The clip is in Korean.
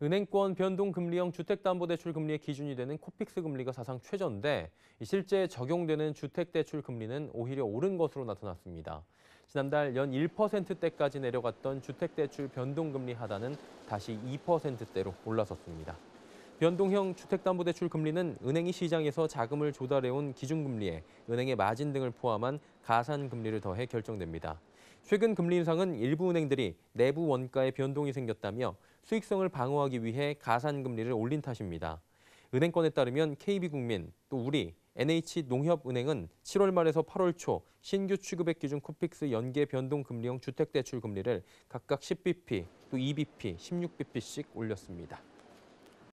은행권 변동 금리형 주택담보대출 금리의 기준이 되는 코픽스 금리가 사상 최저인데 실제 적용되는 주택대출 금리는 오히려 오른 것으로 나타났습니다. 지난달 연 1%대까지 내려갔던 주택대출 변동금리 하단은 다시 2%대로 올라섰습니다. 변동형 주택담보대출 금리는 은행이 시장에서 자금을 조달해온 기준금리에 은행의 마진 등을 포함한 가산금리를 더해 결정됩니다. 최근 금리 인상은 일부 은행들이 내부 원가의 변동이 생겼다며 수익성을 방어하기 위해 가산금리를 올린 탓입니다. 은행권에 따르면 KB국민, 또 우리, NH농협은행은 7월 말에서 8월 초 신규 취급액 기준 코픽스 연계 변동 금리형 주택대출 금리를 각각 10bp, 또 2bp, 16bp씩 올렸습니다.